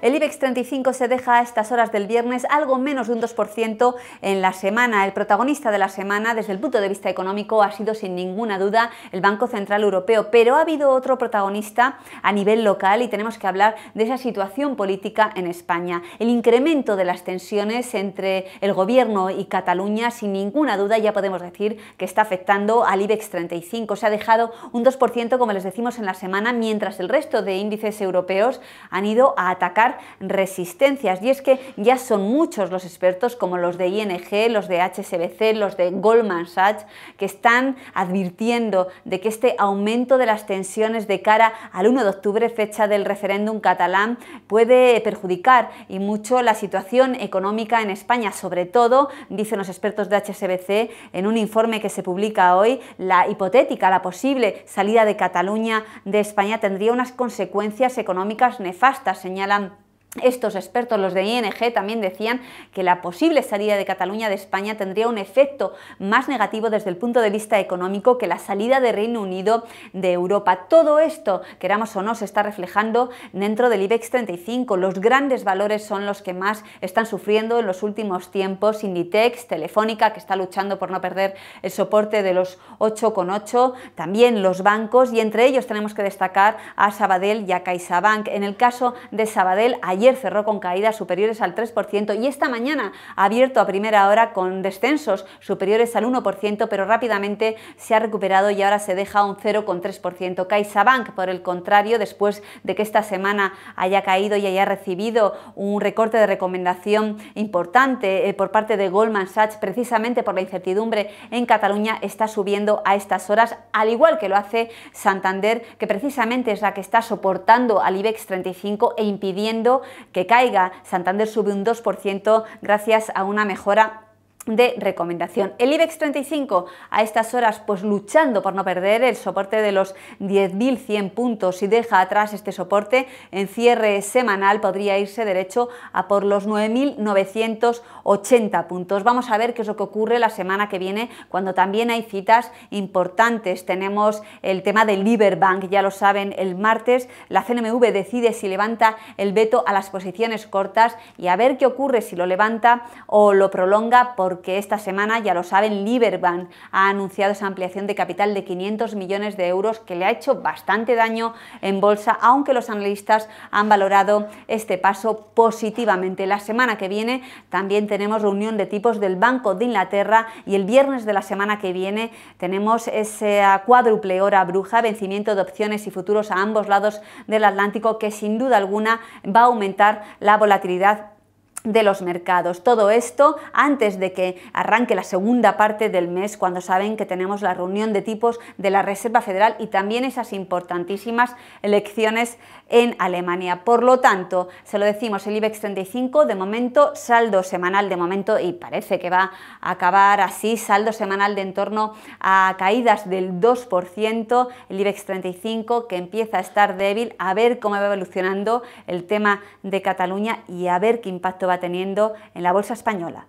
El IBEX 35 se deja a estas horas del viernes algo menos de un 2% en la semana. El protagonista de la semana desde el punto de vista económico ha sido sin ninguna duda el Banco Central Europeo, pero ha habido otro protagonista a nivel local y tenemos que hablar de esa situación política en España. El incremento de las tensiones entre el gobierno y Cataluña sin ninguna duda ya podemos decir que está afectando al IBEX 35. Se ha dejado un 2% como les decimos en la semana, mientras el resto de índices europeos han ido a atacar resistencias. Y es que ya son muchos los expertos, como los de ING, los de HSBC, los de Goldman Sachs, que están advirtiendo de que este aumento de las tensiones de cara al 1 de octubre, fecha del referéndum catalán, puede perjudicar y mucho la situación económica en España, sobre todo, dicen los expertos de HSBC, en un informe que se publica hoy, la hipotética, la posible salida de Cataluña de España tendría unas consecuencias económicas nefastas, señalan estos expertos, los de ING, también decían que la posible salida de Cataluña de España tendría un efecto más negativo desde el punto de vista económico que la salida de Reino Unido de Europa. Todo esto, queramos o no, se está reflejando dentro del IBEX 35. Los grandes valores son los que más están sufriendo en los últimos tiempos. Inditex, Telefónica, que está luchando por no perder el soporte de los 8,8. También los bancos y entre ellos tenemos que destacar a Sabadell y a CaixaBank. En el caso de Sabadell, hay Ayer cerró con caídas superiores al 3% y esta mañana ha abierto a primera hora con descensos superiores al 1%, pero rápidamente se ha recuperado y ahora se deja un 0,3%. CaixaBank, por el contrario, después de que esta semana haya caído y haya recibido un recorte de recomendación importante eh, por parte de Goldman Sachs, precisamente por la incertidumbre en Cataluña, está subiendo a estas horas, al igual que lo hace Santander, que precisamente es la que está soportando al IBEX 35 e impidiendo que caiga. Santander sube un 2% gracias a una mejora de recomendación. El IBEX 35 a estas horas pues luchando por no perder el soporte de los 10.100 puntos. y deja atrás este soporte en cierre semanal podría irse derecho a por los 9.980 puntos. Vamos a ver qué es lo que ocurre la semana que viene cuando también hay citas importantes. Tenemos el tema del Iberbank, ya lo saben, el martes la CNMV decide si levanta el veto a las posiciones cortas y a ver qué ocurre si lo levanta o lo prolonga por porque esta semana, ya lo saben, Liberbank ha anunciado esa ampliación de capital de 500 millones de euros que le ha hecho bastante daño en bolsa, aunque los analistas han valorado este paso positivamente. La semana que viene también tenemos reunión de tipos del Banco de Inglaterra y el viernes de la semana que viene tenemos esa cuádruple hora bruja, vencimiento de opciones y futuros a ambos lados del Atlántico que sin duda alguna va a aumentar la volatilidad de los mercados. Todo esto antes de que arranque la segunda parte del mes, cuando saben que tenemos la reunión de tipos de la Reserva Federal y también esas importantísimas elecciones en Alemania. Por lo tanto, se lo decimos, el IBEX 35 de momento saldo semanal de momento y parece que va a acabar así, saldo semanal de en torno a caídas del 2%, el IBEX 35 que empieza a estar débil, a ver cómo va evolucionando el tema de Cataluña y a ver qué impacto va teniendo en la bolsa española.